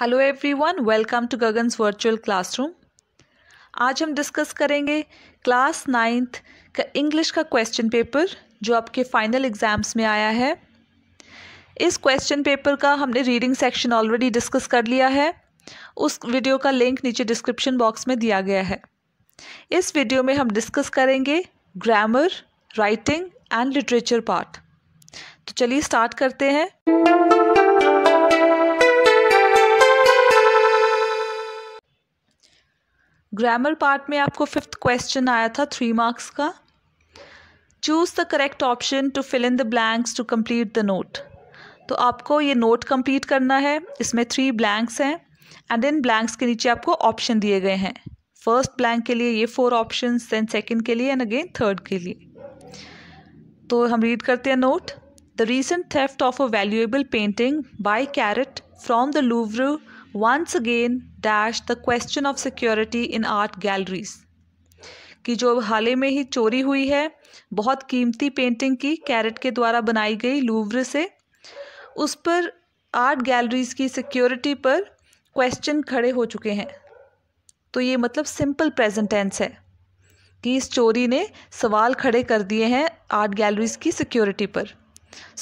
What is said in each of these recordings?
Hello everyone welcome to Gagan's virtual classroom आज हम discuss करेंगे क्लास नाइन्थ का इंग्लिश का क्वेश्चन पेपर जो आपके फाइनल एग्ज़ाम्स में आया है इस क्वेश्चन पेपर का हमने रीडिंग सेक्शन ऑलरेडी डिस्कस कर लिया है उस वीडियो का लिंक नीचे डिस्क्रिप्शन बॉक्स में दिया गया है इस वीडियो में हम डिस्कस करेंगे grammar writing and literature part तो चलिए स्टार्ट करते हैं ग्रामर पार्ट में आपको फिफ्थ क्वेश्चन आया था थ्री मार्क्स का choose the correct option to fill in the blanks to complete the note तो आपको ये नोट कंप्लीट करना है इसमें थ्री ब्लैंक्स हैं एंड इन ब्लैंक्स के नीचे आपको ऑप्शन दिए गए हैं फर्स्ट ब्लैंक के लिए ये फोर ऑप्शन देन सेकेंड के लिए एंड अगेन थर्ड के लिए तो हम रीड करते हैं note the recent theft of a valuable painting by Corot from the Louvre once again dash the question of security in art galleries कि जो हाल ही में ही चोरी हुई है बहुत कीमती पेंटिंग की कैरेट के द्वारा बनाई गई लूव्र से उस पर आर्ट गैलरीज की सिक्योरिटी पर क्वेश्चन खड़े हो चुके हैं तो ये मतलब सिंपल प्रेजेंट टेंस है कि इस चोरी ने सवाल खड़े कर दिए हैं आर्ट गैलरीज की सिक्योरिटी पर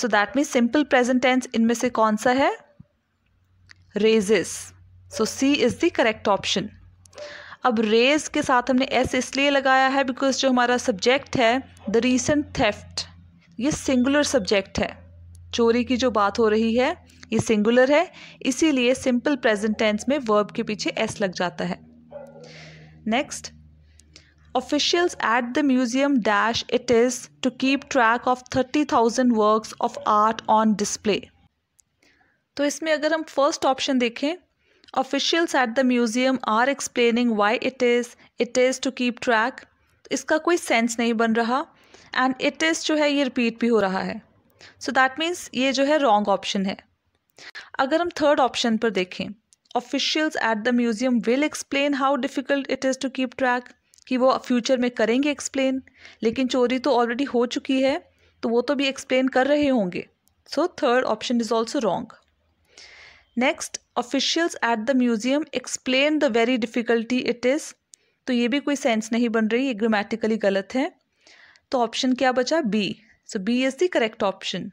so that means simple present tense इनमें से कौन सा है raises so C is the correct option अब रेज के साथ हमने एस इसलिए लगाया है बिकॉज जो हमारा सब्जेक्ट है द रीसेंट थेफ्ट ये सिंगुलर सब्जेक्ट है चोरी की जो बात हो रही है ये सिंगुलर है इसीलिए सिंपल प्रेजेंट टेंस में वर्ब के पीछे एस लग जाता है next officials at the museum dash it is to keep track of thirty thousand works of art on display तो इसमें अगर हम फर्स्ट ऑप्शन देखें officials at the museum are explaining why it is it is to keep track इसका कोई sense नहीं बन रहा एंड इट इज़ जो है ये रिपीट भी हो रहा है सो दैट मीन्स ये जो है रॉन्ग ऑप्शन है अगर हम थर्ड ऑप्शन पर देखें officials at the museum will explain how difficult it is to keep track कि वो फ्यूचर में करेंगे एक्सप्लेन लेकिन चोरी तो ऑलरेडी हो चुकी है तो वो तो भी एक्सप्लेन कर रहे होंगे so third option is also wrong next officials at the museum explain the very difficulty it is तो ये भी कोई सेंस नहीं बन रही ये ग्रामेटिकली गलत है तो ऑप्शन क्या बचा B so B is the correct option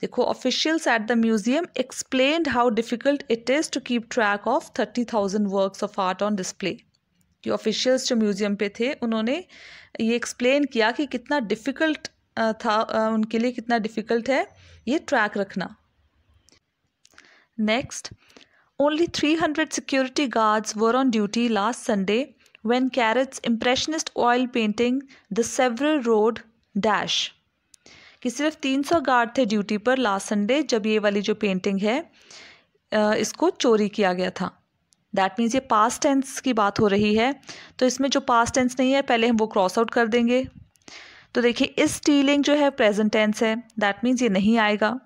देखो officials at the museum explain how difficult it is to keep track of thirty thousand works of art on display कि ऑफिशियल्स जो म्यूजियम पे थे उन्होंने ये एक्सप्लेन किया कि कितना डिफ़िकल्ट था उनके लिए कितना डिफ़िकल्ट है ये ट्रैक रखना Next, only 300 security guards were on duty last Sunday when Carrot's impressionist oil painting The Several Road Dash कि सिर्फ 300 गार्ड थे ड्यूटी पर लास्ट संडे जब ये वाली जो पेंटिंग है इसको चोरी किया गया था दैट मीन्स ये पास्ट टेंस की बात हो रही है तो इसमें जो पास्ट टेंस नहीं है पहले हम वो क्रॉस आउट कर देंगे तो देखिए इस स्टीलिंग जो है प्रेजेंट टेंस है दैट मीन्स ये नहीं आएगा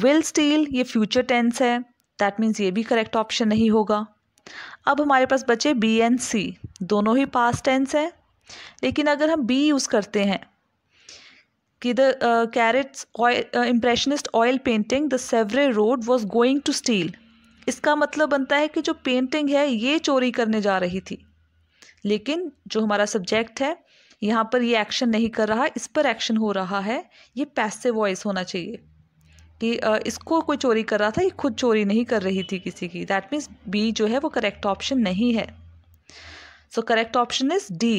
विल स्टील ये फ्यूचर टेंस है दैट मीन्स ये भी करेक्ट ऑप्शन नहीं होगा अब हमारे पास बचे बी एंड सी दोनों ही पास टेंस हैं लेकिन अगर हम बी यूज़ करते हैं कि the Corot's impressionist oil painting the Sevres Road was going to steal इसका मतलब बनता है कि जो पेंटिंग है ये चोरी करने जा रही थी लेकिन जो हमारा सब्जेक्ट है यहाँ पर ये एक्शन नहीं कर रहा इस पर एक्शन हो रहा है ये पैसिव वॉइस होना चाहिए कि इसको कोई चोरी कर रहा था ये खुद चोरी नहीं कर रही थी किसी की दैट मीन्स बी जो है वो करेक्ट ऑप्शन नहीं है so correct option is D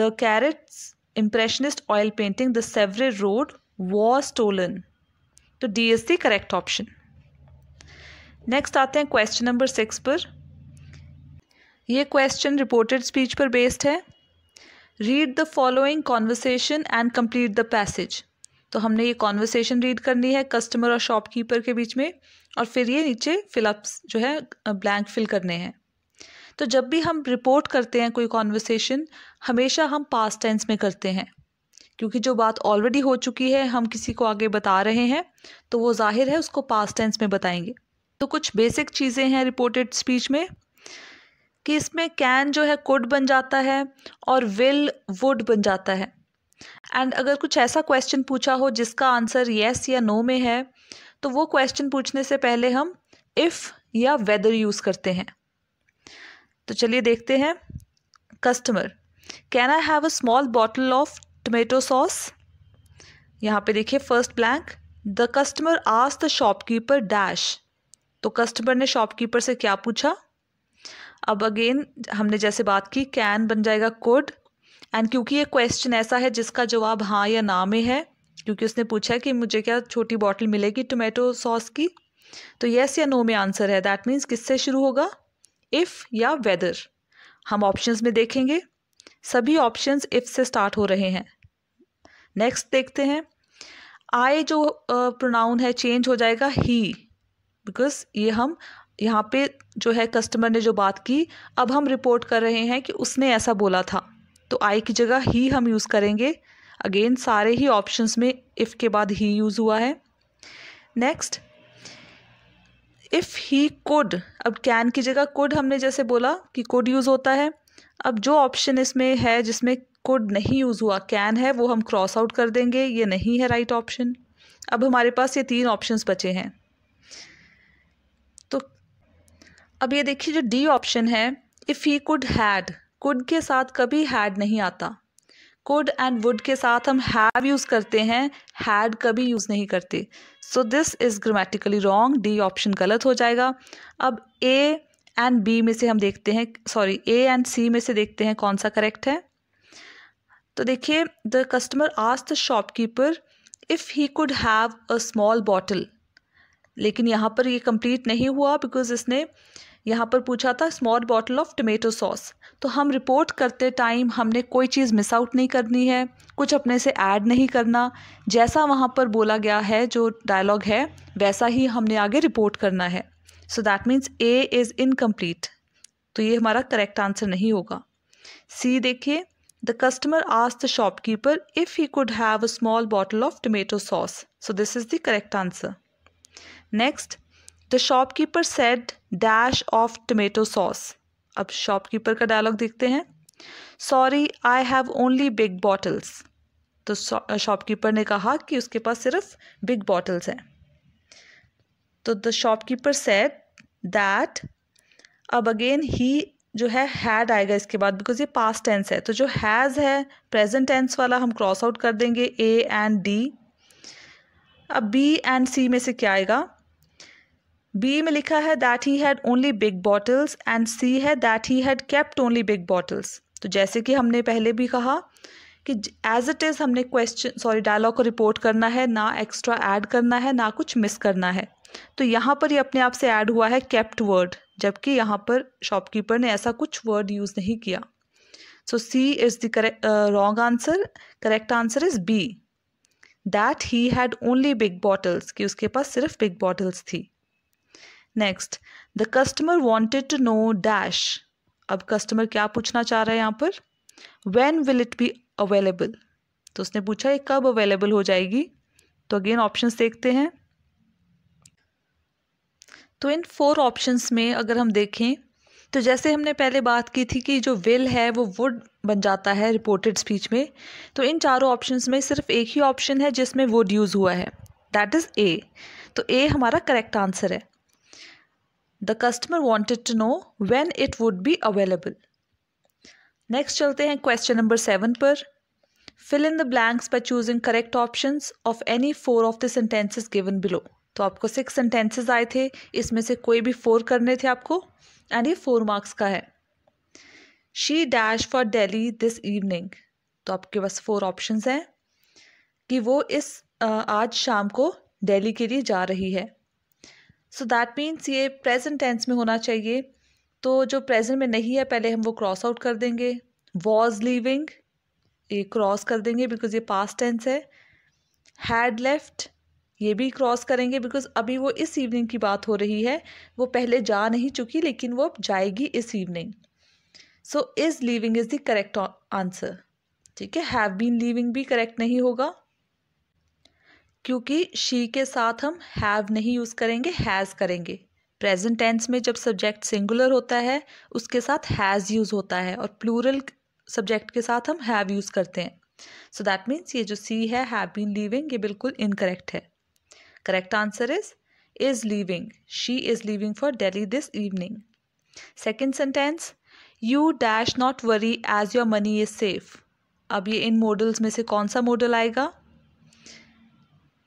the Corot's impressionist oil painting the Sevres Road was stolen तो D is the correct option next आते हैं क्वेश्चन नंबर सिक्स पर यह क्वेश्चन रिपोर्टेड स्पीच पर बेस्ड है read the following conversation and complete the passage तो हमने ये कॉन्वर्सेशन रीड करनी है कस्टमर और शॉपकीपर के बीच में और फिर ये नीचे फिलअप्स जो है ब्लैंक फिल करने हैं तो जब भी हम रिपोर्ट करते हैं कोई कॉन्वर्सेशन हमेशा हम पास्ट टेंस में करते हैं क्योंकि जो बात ऑलरेडी हो चुकी है हम किसी को आगे बता रहे हैं तो वो जाहिर है उसको पास्ट टेंस में बताएंगे तो कुछ बेसिक चीज़ें हैं रिपोर्टेड स्पीच में कि इसमें कैन जो है कुड बन जाता है और विल वुड बन जाता है एंड अगर कुछ ऐसा क्वेश्चन पूछा हो जिसका आंसर येस या नो में है तो वो क्वेश्चन पूछने से पहले हम इफ़ या वेदर यूज़ करते हैं तो चलिए देखते हैं customer can I have a small bottle of tomato sauce यहाँ पे देखिए फर्स्ट ब्लैंक द कस्टमर आज द शॉपकीपर डैश तो कस्टमर ने शॉपकीपर से क्या पूछा अब अगेन हमने जैसे बात की कैन बन जाएगा कोड एंड क्योंकि ये क्वेश्चन ऐसा है जिसका जवाब हाँ या ना में है क्योंकि उसने पूछा कि मुझे क्या छोटी बॉटल मिलेगी टोमेटो सॉस की तो येस या नो में आंसर है दैट मीन्स किससे शुरू होगा इफ़ या वेदर हम ऑप्शंस में देखेंगे सभी ऑप्शंस इफ़ से स्टार्ट हो रहे हैं नेक्स्ट देखते हैं आई जो प्रोनाउन है चेंज हो जाएगा ही बिकॉज ये हम यहाँ पे जो है कस्टमर ने जो बात की अब हम रिपोर्ट कर रहे हैं कि उसने ऐसा बोला था तो आई की जगह ही हम यूज़ करेंगे अगेन सारे ही ऑप्शंस में इफ़ के बाद ही यूज़ हुआ है नेक्स्ट इफ़ ही कुड अब कैन की जगह कुड हमने जैसे बोला कि कुड यूज़ होता है अब जो ऑप्शन इसमें है जिसमें कुड नहीं यूज़ हुआ कैन है वो हम क्रॉस आउट कर देंगे ये नहीं है राइट right ऑप्शन अब हमारे पास ये तीन ऑप्शंस बचे हैं तो अब ये देखिए जो डी ऑप्शन है if he could had could के साथ कभी हैड नहीं आता कुड एंड वुड के साथ हम हैव यूज़ करते हैं हैड कभी यूज़ नहीं करते so this is grammatically wrong D option गलत हो जाएगा अब ए एंड बी में से हम देखते हैं सॉरी ए एंड सी में से देखते हैं कौन सा करेक्ट है तो देखिए द कस्टमर आज the shopkeeper if he could have a small bottle लेकिन यहाँ पर ये कंप्लीट नहीं हुआ बिकॉज इसने यहाँ पर पूछा था small bottle of tomato sauce तो हम रिपोर्ट करते टाइम हमने कोई चीज़ मिस आउट नहीं करनी है कुछ अपने से ऐड नहीं करना जैसा वहाँ पर बोला गया है जो डायलॉग है वैसा ही हमने आगे रिपोर्ट करना है so that means A is incomplete तो ये हमारा करेक्ट आंसर नहीं होगा सी देखिए द कस्टमर आज the shopkeeper if he could have a small bottle of tomato sauce so this is the correct answer next the shopkeeper said dash of tomato sauce अब shopkeeper का dialogue देखते हैं sorry I have only big bottles तो शॉपकीपर ने कहा कि उसके पास सिर्फ बिग बॉटल्स हैं तो द शॉपकीपर सेट दैट अब अगेन ही जो है हैड आएगा इसके बाद बिकॉज ये पास टेंस है तो जो हैज़ है प्रेजेंट टेंस वाला हम क्रॉस आउट कर देंगे ए एंड डी अब बी एंड सी में से क्या आएगा बी में लिखा है that he had only big bottles and C है that he had kept only big bottles तो जैसे कि हमने पहले भी कहा कि एज इट इज़ हमने क्वेश्चन सॉरी डायलॉग को रिपोर्ट करना है ना एक्स्ट्रा ऐड करना है ना कुछ मिस करना है तो यहाँ पर ये अपने आप से ऐड हुआ है केप्ट वर्ड जबकि यहाँ पर शॉपकीपर ने ऐसा कुछ वर्ड यूज़ नहीं किया so C is the correct wrong answer correct answer is B that he had only big bottles कि उसके पास सिर्फ बिग बॉटल्स थी next the customer wanted to know dash अब कस्टमर क्या पूछना चाह रहा है यहाँ पर when will it be available तो उसने पूछा ये कब अवेलेबल हो जाएगी तो अगेन ऑप्शंस देखते हैं तो इन फोर ऑप्शंस में अगर हम देखें तो जैसे हमने पहले बात की थी कि जो विल है वो वुड बन जाता है रिपोर्टेड स्पीच में तो इन चारों ऑप्शंस में सिर्फ एक ही ऑप्शन है जिसमें वुड यूज़ हुआ है दैट इज़ ए तो ए हमारा करेक्ट आंसर है the customer wanted to know when it would be available next चलते हैं क्वेश्चन नंबर सेवन पर fill in the blanks by choosing correct option of any four of the sentences given below तो आपको six sentences आए थे इसमें से कोई भी फोर करने थे आपको एंड ये फोर मार्क्स का है she dash for Delhi this evening तो आपके पास फोर ऑप्शन हैं कि वो इस आज शाम को दिल्ली के लिए जा रही है सो दैट मीन्स ये प्रेजेंट टेंस में होना चाहिए तो जो प्रेजेंट में नहीं है पहले हम वो क्रॉस आउट कर देंगे वॉज लीविंग ये क्रॉस कर देंगे बिकॉज ये पास्ट टेंस है हैड लेफ्ट ये भी क्रॉस करेंगे बिकॉज अभी वो इस इवनिंग की बात हो रही है वो पहले जा नहीं चुकी लेकिन वो जाएगी इस evening so is leaving is the correct answer ठीक है हैव बीन लीविंग भी करेक्ट नहीं होगा क्योंकि शी के साथ हम हैव नहीं यूज़ करेंगे हैज़ करेंगे प्रेजेंट टेंस में जब सब्जेक्ट सिंगुलर होता है उसके साथ हैज़ यूज़ होता है और प्लूरल सब्जेक्ट के साथ हम हैव यूज़ करते हैं सो दैट मीन्स ये जो सी है हैव बीन लीविंग ये बिल्कुल इनकरेक्ट है correct answer is is leaving she is leaving for Delhi this evening second sentence you dash not worry as your money is safe अब ये इन मॉडल्स में से कौन सा मॉडल आएगा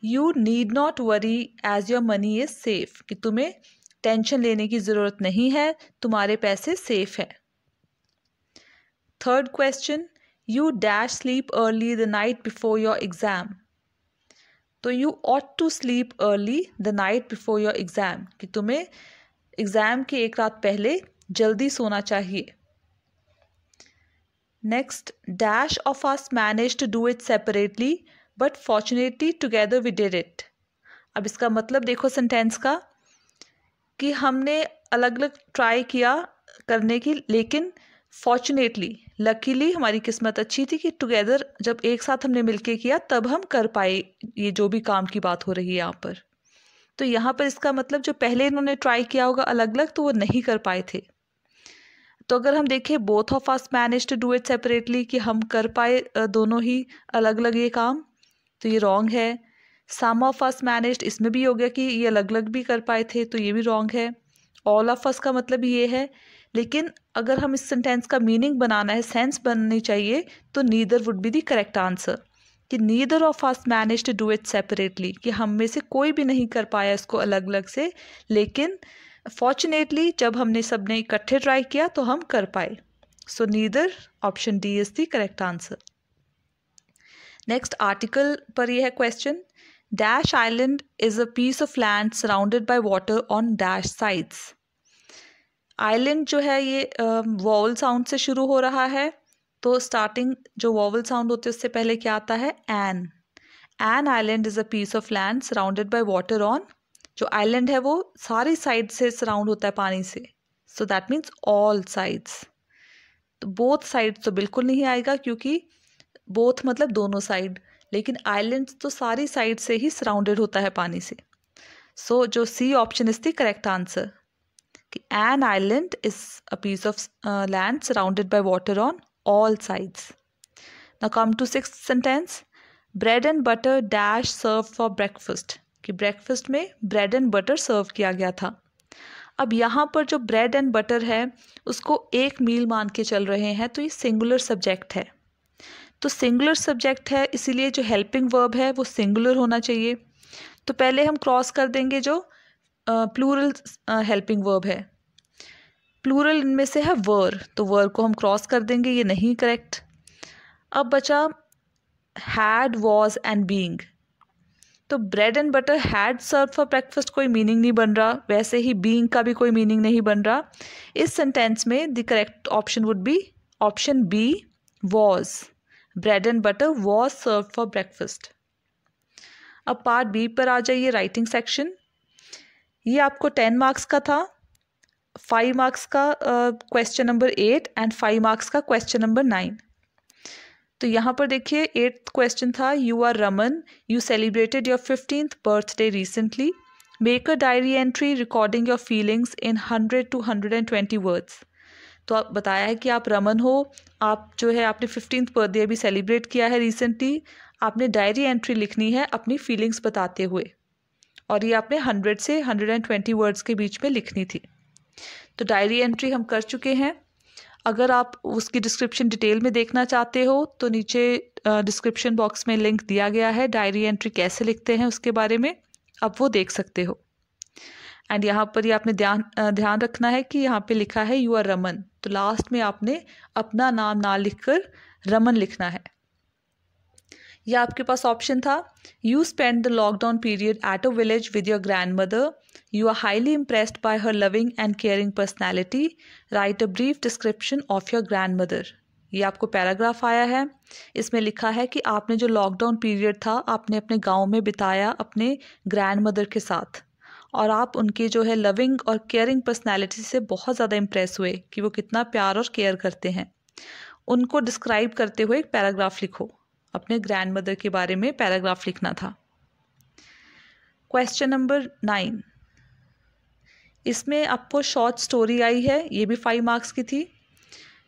you need not worry as your money is safe कि तुम्हें tension लेने की ज़रूरत नहीं है तुम्हारे पैसे सेफ़ हैं third question you dash sleep early the night before your exam तो you ought to sleep early the night before your exam कि तुम्हें एग्ज़ाम के एक रात पहले जल्दी सोना चाहिए next dash of us manage to do it separately but fortunately together we did it अब इसका मतलब देखो सेंटेंस का कि हमने अलग अलग ट्राई किया करने की लेकिन फॉर्चुनेटली लकीली हमारी किस्मत अच्छी थी कि टुगेदर जब एक साथ हमने मिलके किया तब हम कर पाए ये जो भी काम की बात हो रही है यहाँ पर तो यहाँ पर इसका मतलब जो पहले इन्होंने ट्राई किया होगा अलग अलग तो वो नहीं कर पाए थे तो अगर हम देखें both of us manage to do it separately कि हम कर पाए दोनों ही अलग अलग ये काम तो ये रॉन्ग है सम ऑफ अस मैनेज इसमें भी हो गया कि ये अलग अलग भी कर पाए थे तो ये भी रॉन्ग है ऑल ऑफ अस का मतलब ये है लेकिन अगर हम इस सेंटेंस का मीनिंग बनाना है सेंस बननी चाहिए तो neither would be the correct answer कि neither of us manage to do it separately कि हम में से कोई भी नहीं कर पाया इसको अलग अलग से लेकिन फॉर्चुनेटली जब हमने सब ने इकट्ठे ट्राई किया तो हम कर पाए so neither option D is the correct answer next article पर यह है question dash island is a piece of land surrounded by water on dash sides island जो है ये वॉवल uh, साउंड से शुरू हो रहा है तो स्टार्टिंग जो वॉवल साउंड होते हैं उससे पहले क्या आता है an an island is a piece of land surrounded by water on जो आइलैंड है वो सारी साइड से सराउंड होता है पानी से so that means all sides तो बोथ साइड तो बिल्कुल नहीं आएगा क्योंकि बोथ मतलब दोनों साइड लेकिन आइलैंड तो सारी साइड से ही सराउंडेड होता है पानी से सो so, जो C option is the correct answer कि an island is a piece of land surrounded by water on all sides ना come to six sentence bread and butter dash serve for breakfast कि breakfast में bread and butter serve किया गया था अब यहाँ पर जो ब्रेड एंड बटर है उसको एक मील मान के चल रहे हैं तो ये सिंगुलर सब्जेक्ट है तो सिंगुलर सब्जेक्ट है इसीलिए जो हेल्पिंग वर्ब है वो सिंगुलर होना चाहिए तो पहले हम क्रॉस कर देंगे जो प्लूरल हेल्पिंग वर्ब है प्लूरल इनमें से है वर तो वर को हम क्रॉस कर देंगे ये नहीं करेक्ट अब बचा हैड वॉज एंड बींग तो bread and butter had serve for breakfast कोई मीनिंग नहीं बन रहा वैसे ही बींग का भी कोई मीनिंग नहीं बन रहा इस सेंटेंस में the correct option would be option B was bread and butter was serve for breakfast अब पार्ट बी पर आ जाइए राइटिंग सेक्शन ये आपको टेन मार्क्स का था फाइव मार्क्स का question number eight and five marks का क्वेश्चन नंबर नाइन तो यहाँ पर देखिए एट्थ क्वेश्चन था you are Raman you celebrated your fifteenth birthday recently make a diary entry recording your feelings in hundred to hundred and twenty words तो आप बताया है कि आप रमन हो आप जो है आपने फिफ्टीन बर्थडे भी सेलिब्रेट किया है रिसेंटली आपने डायरी एंट्री लिखनी है अपनी फीलिंग्स बताते हुए और ये आपने हंड्रेड से हंड्रेड एंड ट्वेंटी वर्ड्स के बीच में लिखनी थी तो डायरी एंट्री हम कर चुके हैं अगर आप उसकी डिस्क्रिप्शन डिटेल में देखना चाहते हो तो नीचे डिस्क्रिप्शन बॉक्स में लिंक दिया गया है डायरी एंट्री कैसे लिखते हैं उसके बारे में आप वो देख सकते हो एंड यहाँ पर ये यह आपने ध्यान ध्यान रखना है कि यहाँ पे लिखा है यू आर रमन तो लास्ट में आपने अपना नाम ना लिखकर रमन लिखना है यह आपके पास ऑप्शन था you spend the lockdown period at a village with your grandmother you are highly impressed by her loving and caring personality write a brief description of your grandmother ये आपको paragraph आया है इसमें लिखा है कि आपने जो लॉकडाउन पीरियड था आपने अपने गांव में बिताया अपने ग्रैंड मदर के साथ और आप उनकी जो है लविंग और केयरिंग पर्सनैलिटी से बहुत ज़्यादा इम्प्रेस हुए कि वो कितना प्यार और केयर करते हैं उनको डिस्क्राइब करते हुए एक पैराग्राफ लिखो अपने ग्रैंड मदर के बारे में पैराग्राफ लिखना था क्वेश्चन नंबर नाइन इसमें आपको शॉर्ट स्टोरी आई है ये भी फाइव मार्क्स की थी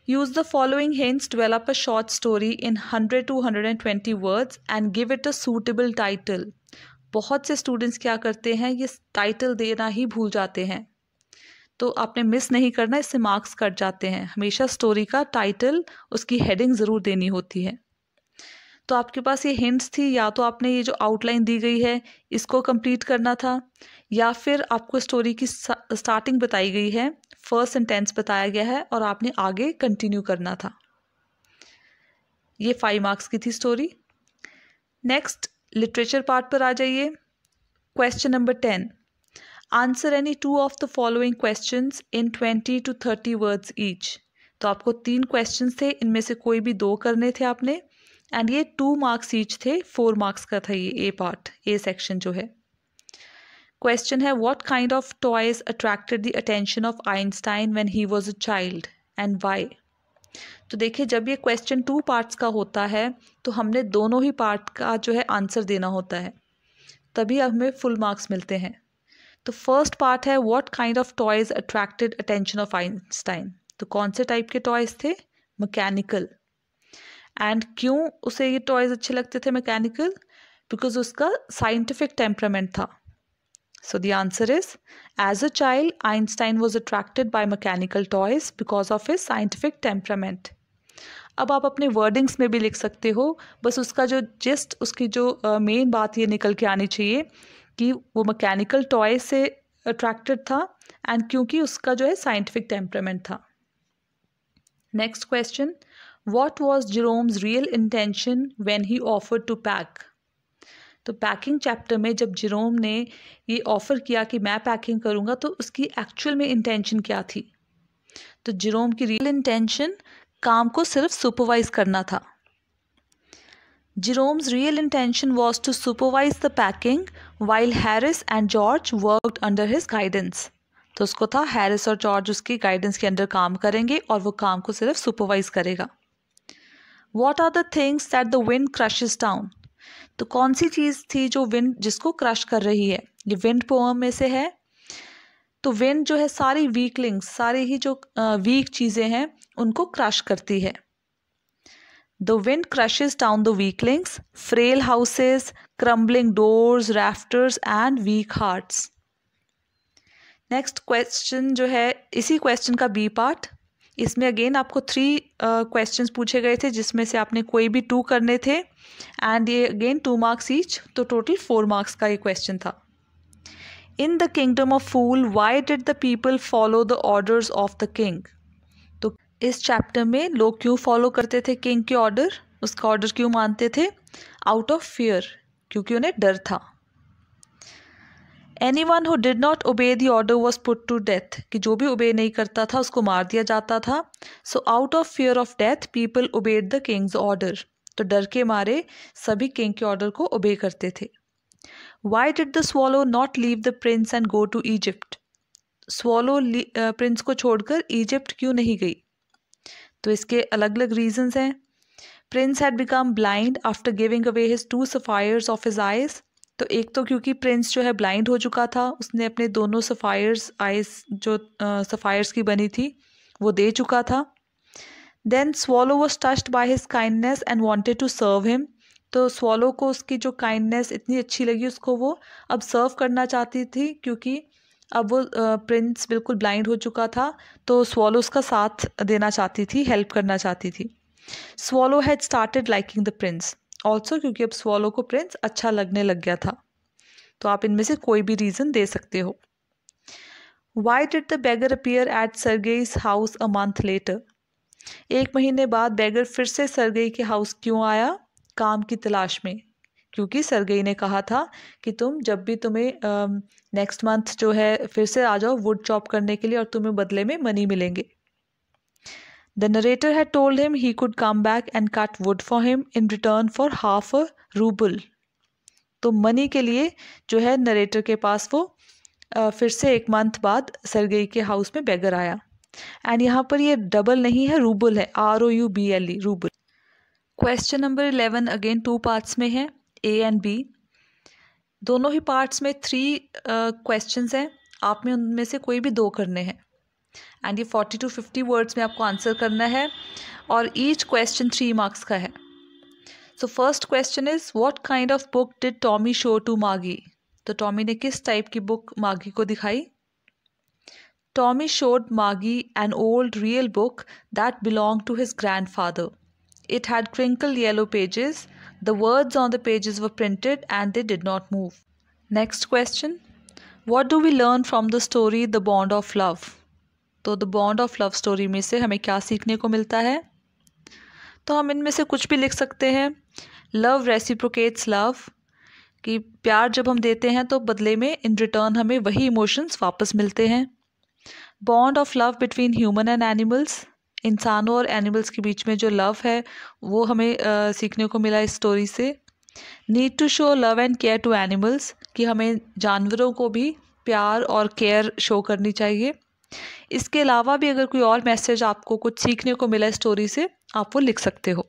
use the following hints develop a short story in hundred to hundred and twenty words and give it a suitable title बहुत से स्टूडेंट्स क्या करते हैं ये टाइटल देना ही भूल जाते हैं तो आपने मिस नहीं करना इससे मार्क्स कट जाते हैं हमेशा स्टोरी का टाइटल उसकी हेडिंग ज़रूर देनी होती है तो आपके पास ये हिंट्स थी या तो आपने ये जो आउटलाइन दी गई है इसको कंप्लीट करना था या फिर आपको स्टोरी की स्टार्टिंग बताई गई है फर्स्ट सेंटेंस बताया गया है और आपने आगे कंटिन्यू करना था ये फाइव मार्क्स की थी स्टोरी नेक्स्ट लिटरेचर पार्ट पर आ जाइए question number ten answer any two of the following questions in twenty to thirty words each तो आपको तीन क्वेश्चंस थे इनमें से कोई भी दो करने थे आपने एंड ये टू मार्क्स ईच थे फोर मार्क्स का था ये ए पार्ट ए सेक्शन जो है क्वेश्चन है what kind of toys attracted the attention of Einstein when he was a child and why तो देखिए जब ये क्वेश्चन टू पार्ट्स का होता है तो हमने दोनों ही पार्ट का जो है आंसर देना होता है तभी हमें फुल मार्क्स मिलते हैं तो फर्स्ट पार्ट है what kind of toys attracted attention of Einstein तो कौन से टाइप के टॉयज़ थे मैकेनिकल एंड क्यों उसे ये टॉयज़ अच्छे लगते थे मैकेनिकल बिकॉज उसका साइंटिफिक टेम्परामेंट था So the answer is as a child, Einstein was attracted by mechanical toys because of his scientific temperament. अब आप अपने वर्डिंग्स में भी लिख सकते हो बस उसका जो जस्ट उसकी जो मेन uh, बात ये निकल के आनी चाहिए कि वो मैकेनिकल टॉय से अट्रैक्टेड था एंड क्योंकि उसका जो है साइंटिफिक टेम्परामेंट था next question what was Jerome's real intention when he offer to pack तो पैकिंग चैप्टर में जब जिरोम ने ये ऑफ़र किया कि मैं पैकिंग करूँगा तो उसकी एक्चुअल में इंटेंशन क्या थी तो जिरोम की रियल इंटेंशन काम को सिर्फ सुपरवाइज करना था Jerome's real intention was to supervise the packing while Harris and George work under his guidance तो उसको था हैरिस और जॉर्ज उसकी गाइडेंस के अंडर काम करेंगे और वो काम को सिर्फ सुपरवाइज करेगा what are the things that the wind crushes down तो कौन सी चीज़ थी जो विंड जिसको क्रश कर रही है ये विंड पोअम में से है तो विंड जो है सारी वीकलिंग्स सारी ही जो वीक चीज़ें हैं उनको क्रश करती है the wind crushes down the weaklings frail houses crumbling doors rafters and weak hearts next question जो है इसी क्वेश्चन का बी पार्ट इसमें अगेन आपको थ्री क्वेश्चंस uh, पूछे गए थे जिसमें से आपने कोई भी टू करने थे एंड ये अगेन टू मार्क्स ईच तो टोटल फोर मार्क्स का ये क्वेश्चन था in the kingdom of fool why did the people follow the orders of the king तो इस चैप्टर में लोग क्यों फॉलो करते थे किंग के ऑर्डर उसका ऑर्डर क्यों मानते थे आउट ऑफ फियर क्योंकि उन्हें डर था any one who did not obey the order was put to death कि जो भी ओबे नहीं करता था उसको मार दिया जाता था so out of fear of death people obeyed the king's order तो डर के मारे सभी किंग के ऑर्डर को ओबे करते थे why did the swallow not leave the prince and go to Egypt swallow prince को छोड़कर ईजिप्ट क्यों नहीं गई तो इसके अलग अलग रीजन्स हैं prince had become blind after giving away his two sapphires of his eyes तो एक तो क्योंकि प्रिंस जो है ब्लाइंड हो चुका था उसने अपने दोनों सफ़ायर्स आइज जो सफ़ायर्स की बनी थी वो दे चुका था then swallow was touched by his kindness and wanted to serve him तो स्वॉलो को उसकी जो काइंडनेस इतनी अच्छी लगी उसको वो अब सर्व करना चाहती थी क्योंकि अब वो प्रिंस बिल्कुल ब्लाइंड हो चुका था तो स्वॉलो उसका साथ देना चाहती थी हेल्प करना चाहती थी swallow had started liking the prince also क्योंकि अब स्वालो को प्रिंस अच्छा लगने लग गया था तो आप इनमें से कोई भी रीज़न दे सकते हो why did the beggar appear at Sergei's house a month later एक महीने बाद बैगर फिर से सरगेई के हाउस क्यों आया काम की तलाश में क्योंकि सरगेई ने कहा था कि तुम जब भी तुम्हें नेक्स्ट मंथ जो है फिर से आ जाओ वुड चॉप करने के लिए और तुम्हें बदले में मनी मिलेंगे The narrator had told him he could come back and cut wood for him in return for half a ruble. तो मनी के लिए जो है नरेटर के पास वो फिर से एक मंथ बाद सरगई के हाउस में बेगर आया एंड यहाँ पर ये डबल नहीं है रूबल है R O U B L E ruble question number eleven again two parts में है ए एंड बी दोनों ही पार्ट्स में थ्री क्वेश्चंस हैं आप में उनमें से कोई भी दो करने हैं एंड ये फोर्टी टू फिफ्टी वर्ड्स में आपको आंसर करना है और ईच क्वेश्चन थ्री मार्क्स का है so first question is what kind of book did Tommy show to Maggie तो टॉमी ने किस टाइप की बुक मागी को दिखाई Tommy showed Margie an old real book that belonged to his grandfather. It had crinkled yellow pages. The words on the pages were printed and they did not move. Next question What do we learn from the story The Bond of Love? तो the bond of love story में से हमें क्या सीखने को मिलता है तो हम इनमें से कुछ भी लिख सकते हैं लव रेसिप्रोकेट्स लव कि प्यार जब हम देते हैं तो बदले में इन रिटर्न हमें वही इमोशंस वापस मिलते हैं bond of love between human and animals इंसानों और एनिमल्स के बीच में जो लव है वो हमें आ, सीखने को मिला इस स्टोरी से need to show love and care to animals कि हमें जानवरों को भी प्यार और केयर शो करनी चाहिए इसके अलावा भी अगर कोई और मैसेज आपको कुछ सीखने को मिला स्टोरी से आप वो लिख सकते हो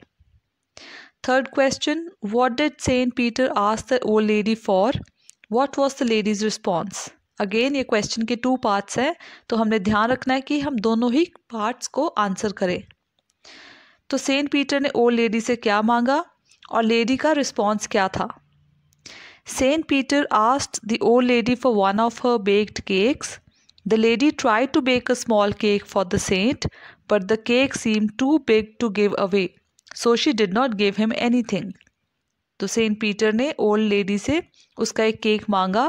third question what did Saint Peter ask the old lady for what was the lady's response again ये क्वेश्चन के टू पार्ट्स हैं तो हमने ध्यान रखना है कि हम दोनों ही पार्ट्स को आंसर करें तो सेंट पीटर ने ओल्ड लेडी से क्या मांगा और लेडी का रिस्पॉन्स क्या था Saint Peter asked the old lady for one of her baked cakes The lady tried to bake a small cake for the saint, but the cake seemed too big to give away, so she did not give him anything. तो Saint Peter ने old lady से उसका एक cake मांगा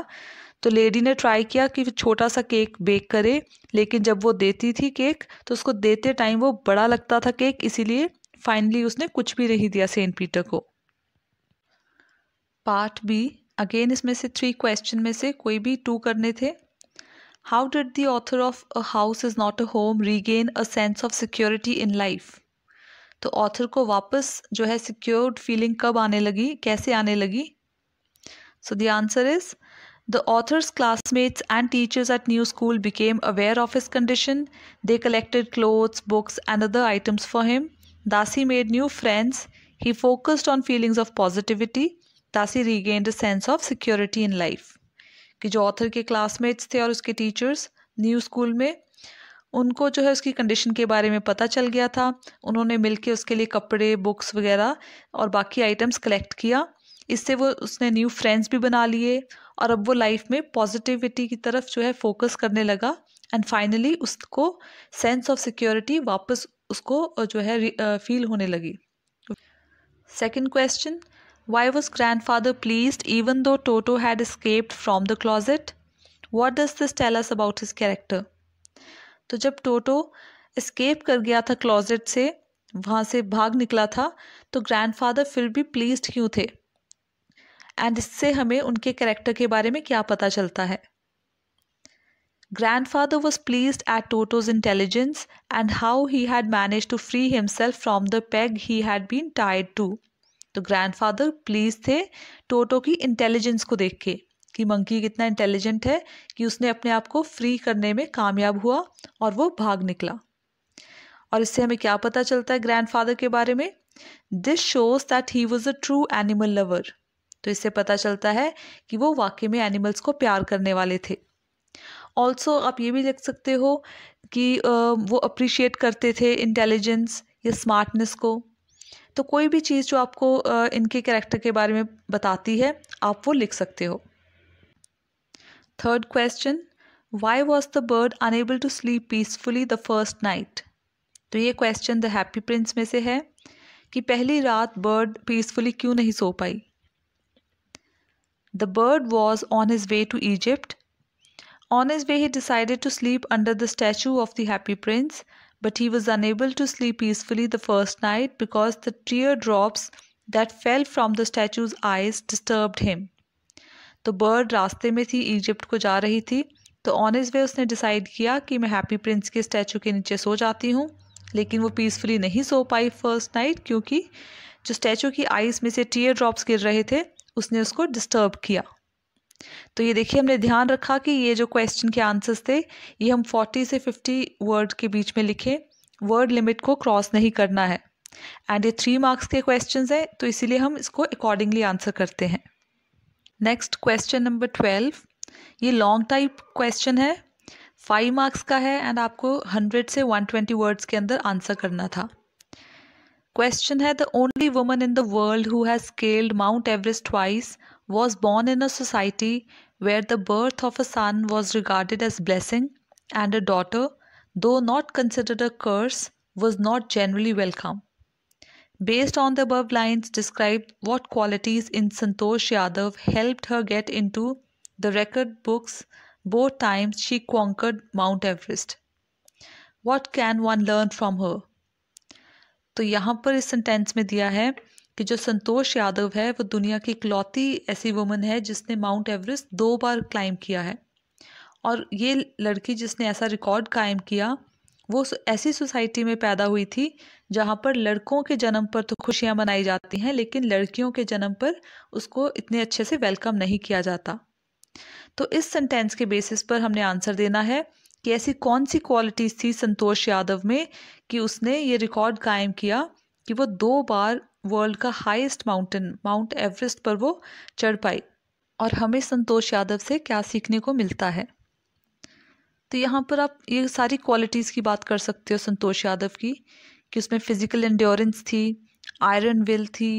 तो lady ने try किया कि छोटा सा केक बेक करे लेकिन जब वो देती थी केक तो उसको देते टाइम वो बड़ा लगता था केक इसीलिए फाइनली उसने कुछ भी नहीं दिया सेंट पीटर को पार्ट बी अगेन इसमें से थ्री क्वेश्चन में से कोई भी टू करने थे How did the author of A House is Not a Home regain a sense of security in life? तो ऑथर को वापस जो है सिक्योर्ड फीलिंग कब आने लगी कैसे आने लगी so the answer is the author's classmates and teachers at new school became aware of his condition they collected clothes books and other items for him Dasi made new friends he focused on feelings of positivity Dasi regained a sense of security in life कि जो author के classmates थे और उसके teachers new school में उनको जो है उसकी कंडीशन के बारे में पता चल गया था उन्होंने मिलके उसके लिए कपड़े बुक्स वगैरह और बाकी आइटम्स कलेक्ट किया इससे वो उसने न्यू फ्रेंड्स भी बना लिए और अब वो लाइफ में पॉजिटिविटी की तरफ जो है फोकस करने लगा एंड फाइनली उसको सेंस ऑफ सिक्योरिटी वापस उसको जो है फील होने लगी second question Why was grandfather pleased even though Toto had escaped from the closet? What does this tell us about his character? तो जब टोटो एस्केप कर गया था क्लॉजेट से वहाँ से भाग निकला था तो ग्रैंडफादर फिर भी प्लीज्ड क्यों थे एंड इससे हमें उनके कैरेक्टर के बारे में क्या पता चलता है Grandfather was pleased at Toto's intelligence and how he had managed to free himself from the peg he had been tied to. तो ग्रैंडफादर प्लीज थे टोटो की इंटेलिजेंस को देख के कि मंकी कितना इंटेलिजेंट है कि उसने अपने आप को फ्री करने में कामयाब हुआ और वो भाग निकला और इससे हमें क्या पता चलता है ग्रैंडफादर के बारे में this shows that he was a true animal lover तो इससे पता चलता है कि वो वाकई में एनिमल्स को प्यार करने वाले थे ऑल्सो आप ये भी देख सकते हो कि वो अप्रिशिएट करते थे इंटेलिजेंस या स्मार्टनेस को तो कोई भी चीज़ जो आपको इनके कैरेक्टर के बारे में बताती है आप वो लिख सकते हो third question why was the bird unable to sleep peacefully the first night तो ये क्वेश्चन द हैप्पी प्रिंस में से है कि पहली रात बर्ड पीसफुली क्यों नहीं सो पाई the bird was on his way to Egypt on his way he decided to sleep under the statue of the Happy Prince but he was unable to sleep peacefully the first night because the teardrops that fell from the statue's eyes disturbed him. तो bird रास्ते में थी Egypt को जा रही थी तो on way उसने डिसाइड किया कि मैं हैप्पी प्रिंस के स्टैचू के नीचे सो जाती हूँ लेकिन वो पीसफुली नहीं सो पाई फर्स्ट नाइट क्योंकि जो स्टैचू की आइस में से टीयर ड्रॉप्स गिर रहे थे उसने उसको डिस्टर्ब किया तो ये देखिए हमने ध्यान रखा कि ये जो क्वेश्चन के आंसर्स थे ये हम फोर्टी से फिफ्टी वर्ड के बीच में लिखे वर्ड लिमिट को क्रॉस नहीं करना है एंड ये थ्री मार्क्स के क्वेश्चन हैं तो इसीलिए हम इसको अकॉर्डिंगली आंसर करते हैं नेक्स्ट क्वेश्चन नंबर ट्वेल्व ये लॉन्ग टाइप क्वेश्चन है फाइव मार्क्स का है एंड आपको हंड्रेड से वन ट्वेंटी वर्ड्स के अंदर आंसर करना था क्वेश्चन है the only woman in the world who has scaled Mount Everest twice was born in a society where the birth of a son was regarded as blessing and a daughter, though not considered a curse, was not generally welcome. Based on the above lines, describe what qualities in Santosh Yadav helped her get into the record books both times she conquered Mount Everest. What can one learn from her? तो यहाँ पर इस sentence में दिया है कि जो संतोष यादव है वो दुनिया की इकलौती ऐसी वुमन है जिसने माउंट एवरेस्ट दो बार क्लाइम किया है और ये लड़की जिसने ऐसा रिकॉर्ड कायम किया वो ऐसी सोसाइटी में पैदा हुई थी जहाँ पर लड़कों के जन्म पर तो खुशियाँ मनाई जाती हैं लेकिन लड़कियों के जन्म पर उसको इतने अच्छे से वेलकम नहीं किया जाता तो इस सेंटेंस के बेसिस पर हमने आंसर देना है कि ऐसी कौन सी क्वालिटीज़ थी संतोष यादव में कि उसने ये रिकॉर्ड कायम किया कि वो दो बार वर्ल्ड का हाईएस्ट माउंटेन माउंट एवरेस्ट पर वो चढ़ पाई और हमें संतोष यादव से क्या सीखने को मिलता है तो यहाँ पर आप ये सारी क्वालिटीज़ की बात कर सकते हो संतोष यादव की कि उसमें फ़िज़िकल इंड्योरेंस थी आयरन विल थी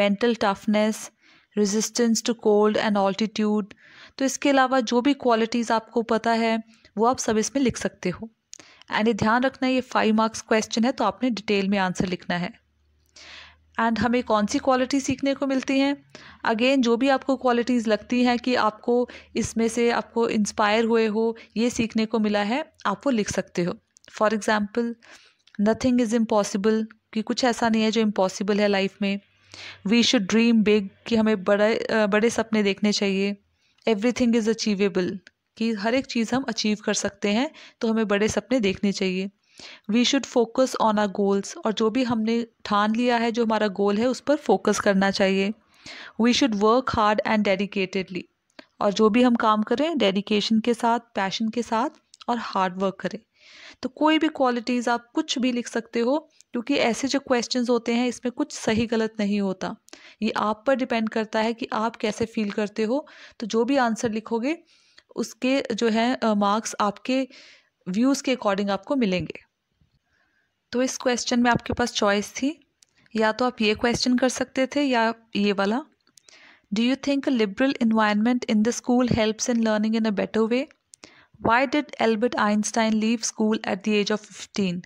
mental toughness resistance to cold and altitude तो इसके अलावा जो भी क्वालिटीज़ आपको पता है वो आप सब इसमें लिख सकते हो एंड ध्यान रखना ये फाइव मार्क्स क्वेश्चन है तो आपने डिटेल में आंसर लिखना है एंड हमें कौन सी क्वालिटी सीखने को मिलती हैं अगेन जो भी आपको क्वालिटीज़ लगती हैं कि आपको इसमें से आपको इंस्पायर हुए हो ये सीखने को मिला है आप वो लिख सकते हो for example nothing is impossible कि कुछ ऐसा नहीं है जो इम्पॉसिबल है लाइफ में वी शुड ड्रीम बिग कि हमें बड़े बड़े सपने देखने चाहिए एवरी थिंग इज़ अचीवेबल कि हर एक चीज़ हम अचीव कर सकते हैं तो हमें बड़े सपने देखने चाहिए we should focus on our goals और जो भी हमने ठान लिया है जो हमारा गोल है उस पर फोकस करना चाहिए we should work hard and dedicatedly और जो भी हम काम करें डेडिकेशन के साथ पैशन के साथ और हार्ड वर्क करें तो कोई भी क्वालिटीज़ आप कुछ भी लिख सकते हो क्योंकि ऐसे जो क्वेश्चंस होते हैं इसमें कुछ सही गलत नहीं होता ये आप पर डिपेंड करता है कि आप कैसे फील करते हो तो जो भी आंसर लिखोगे उसके जो है मार्क्स आपके व्यूज़ के अकॉर्डिंग आपको मिलेंगे तो इस क्वेश्चन में आपके पास चॉइस थी या तो आप ये क्वेश्चन कर सकते थे या ये वाला do you think liberal environment in the school helps in learning in a better way why did Albert Einstein leave school at the age of fifteen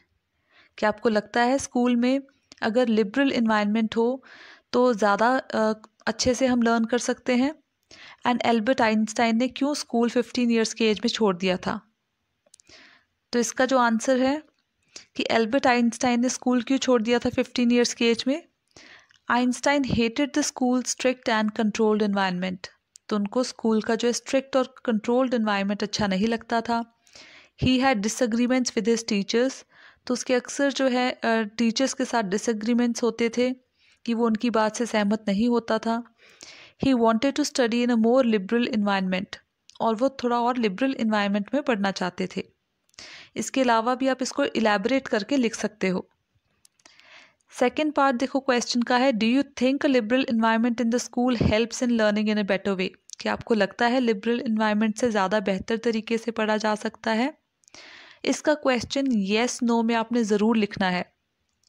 क्या आपको लगता है स्कूल में अगर लिबरल इन्वायरमेंट हो तो ज़्यादा अच्छे से हम लर्न कर सकते हैं एंड एल्बर्ट आइंस्टाइन ने क्यों स्कूल फिफ्टीन ईयर्स की एज में छोड़ दिया था तो इसका जो आंसर है कि एल्बर्ट आइंस्टाइन ने स्कूल क्यों छोड़ दिया था फिफ्टीन ईयर्स की एज में Einstein hated the school strict and controlled environment तो उनको स्कूल का जो है स्ट्रिक्ट और कंट्रोल्ड इन्वायरमेंट अच्छा नहीं लगता था he had disagreements with his teachers तो उसके अक्सर जो है टीचर्स के साथ डिसग्रीमेंट्स होते थे कि वो उनकी बात से सहमत नहीं होता था he wanted to study in a more liberal environment और वो थोड़ा और लिबरल इन्वायरमेंट में पढ़ना चाहते थे इसके अलावा भी आप इसको इलेबरेट करके लिख सकते हो सेकेंड पार्ट देखो क्वेश्चन का है do you think liberal environment in the school helps in learning in a better way क्या आपको लगता है लिबरल इन्वायरमेंट से ज़्यादा बेहतर तरीके से पढ़ा जा सकता है इसका क्वेश्चन येस नो में आपने ज़रूर लिखना है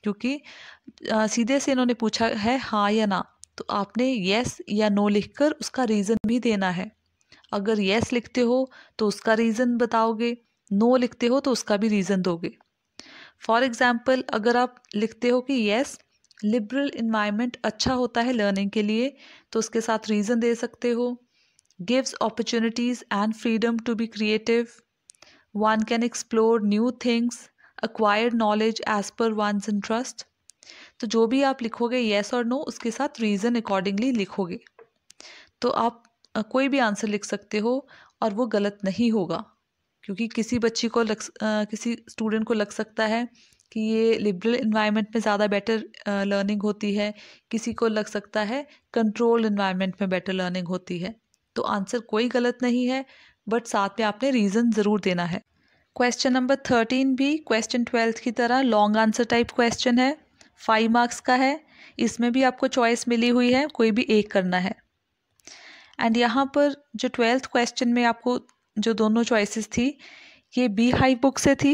क्योंकि सीधे से इन्होंने पूछा है हाँ या ना तो आपने येस या नो लिखकर उसका रीज़न भी देना है अगर येस लिखते हो तो उसका रीज़न बताओगे नो लिखते हो तो उसका भी रीज़न दोगे फॉर एग्ज़ाम्पल अगर आप लिखते हो कि येस लिबरल इन्वायरमेंट अच्छा होता है लर्निंग के लिए तो उसके साथ रीज़न दे सकते हो gives opportunities and freedom to be creative one can explore new things acquired knowledge as per one interest तो जो भी आप लिखोगे येस और नो उसके साथ रीज़न अकॉर्डिंगली लिखोगे तो आप कोई भी आंसर लिख सकते हो और वो गलत नहीं होगा क्योंकि किसी बच्ची को लग किसी स्टूडेंट को लग सकता है कि ये लिबरल इन्वायरमेंट में ज़्यादा बेटर लर्निंग होती है किसी को लग सकता है कंट्रोल इन्वायरमेंट में बेटर लर्निंग होती है तो आंसर कोई गलत नहीं है बट साथ में आपने रीज़न ज़रूर देना है क्वेश्चन नंबर थर्टीन भी क्वेश्चन ट्वेल्थ की तरह लॉन्ग आंसर टाइप क्वेश्चन है फाइव मार्क्स का है इसमें भी आपको चॉइस मिली हुई है कोई भी एक करना है एंड यहाँ पर जो ट्वेल्थ क्वेश्चन में आपको जो दोनों चॉइसेस थी ये बी हाई बुक से थी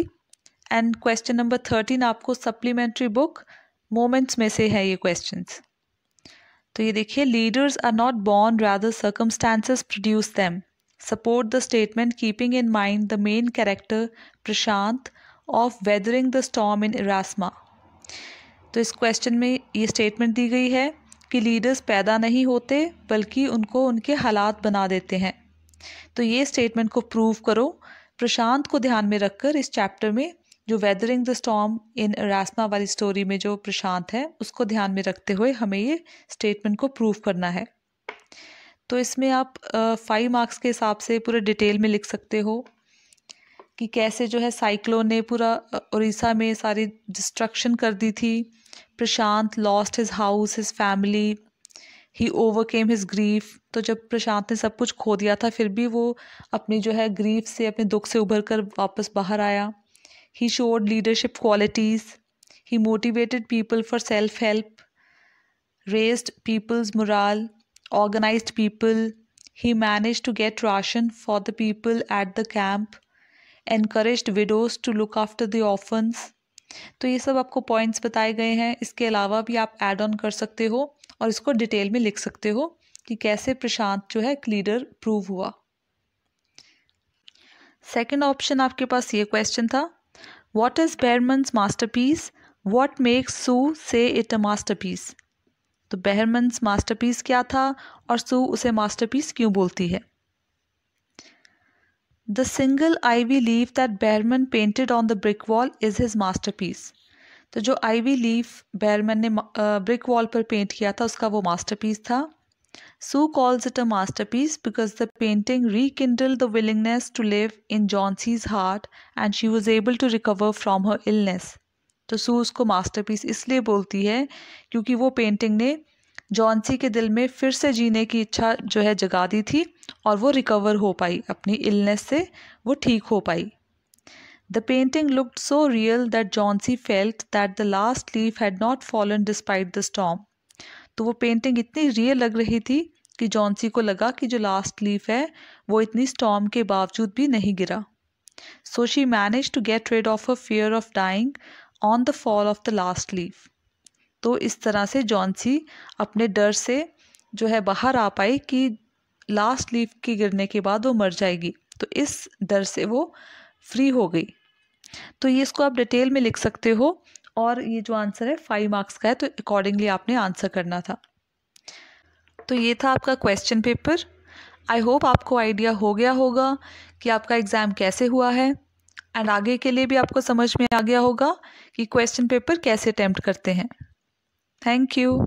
एंड क्वेश्चन नंबर थर्टीन आपको सप्लीमेंट्री बुक मोमेंट्स में से है ये क्वेश्चन तो ये देखिए leaders are not born rather circumstances produce them support the statement keeping in mind the main character Prashant of Weathering the Storm in Ersama तो इस क्वेश्चन में ये स्टेटमेंट दी गई है कि लीडर्स पैदा नहीं होते बल्कि उनको उनके हालात बना देते हैं तो ये स्टेटमेंट को प्रूव करो प्रशांत को ध्यान में रखकर इस चैप्टर में जो Weathering the Storm in Ersama वाली स्टोरी में जो प्रशांत है उसको ध्यान में रखते हुए हमें ये स्टेटमेंट को प्रूव करना है तो इसमें आप फाइव मार्क्स के हिसाब से पूरे डिटेल में लिख सकते हो कि कैसे जो है साइक्लोन ने पूरा उड़ीसा में सारी डिस्ट्रक्शन कर दी थी Prashant lost his house his family he overcame his grief तो जब प्रशांत ने सब कुछ खो दिया था फिर भी वो अपनी जो है ग्रीफ से अपने दुख से उभर कर वापस बाहर आया he showed leadership qualities he motivated people for self help raised people's morale organise people he managed to get ration for the people at the camp encourage widows to look after the orphans तो ये सब आपको points बताए गए हैं इसके अलावा भी आप एड ऑन कर सकते हो और इसको डिटेल में लिख सकते हो कि कैसे प्रशांत जो है क्लीडर लीडर प्रूव हुआ सेकेंड ऑप्शन आपके पास ये क्वेश्चन था what is Behrman's masterpiece what makes Sue say it a masterpiece तो बेहरमन्स मास्टर पीस क्या था और सू उसे मास्टर पीस क्यों बोलती है the single ivy leaf that Behrman painted on the brick wall is his masterpiece तो जो आई वी लीफ बैरमैन ने ब्रिक वॉल पर पेंट किया था उसका वो मास्टर पीस था Sue calls it a masterpiece because the painting rekindle the willingness to live in Johnsy's heart and she was able to recover from her illness तो Sue उसको master piece इसलिए बोलती है क्योंकि वो painting ने Johnsy के दिल में फिर से जीने की इच्छा जो है जगा दी थी और वो रिकवर हो पाई अपनी इलनेस से वो ठीक हो पाई The painting looked so real that Johnsy felt that the last leaf had not fallen despite the storm तो वो पेंटिंग इतनी रियल लग रही थी कि जॉन्सी को लगा कि जो लास्ट लीफ है वो इतनी स्टॉम के बावजूद भी नहीं गिरा so she manage to get rid of a fear of dying on the fall of the last leaf तो इस तरह से जॉन्सी अपने डर से जो है बाहर आ पाई कि लास्ट लीफ के गिरने के बाद वो मर जाएगी तो इस डर से वो फ्री हो गई तो ये इसको आप डिटेल में लिख सकते हो और ये जो आंसर है फाइव मार्क्स का है तो अकॉर्डिंगली आपने आंसर करना था तो ये था आपका क्वेश्चन पेपर आई होप आपको आइडिया हो गया होगा कि आपका एग्ज़ाम कैसे हुआ है एंड आगे के लिए भी आपको समझ में आ गया होगा कि क्वेश्चन पेपर कैसे अटैम्प्ट करते हैं थैंक यू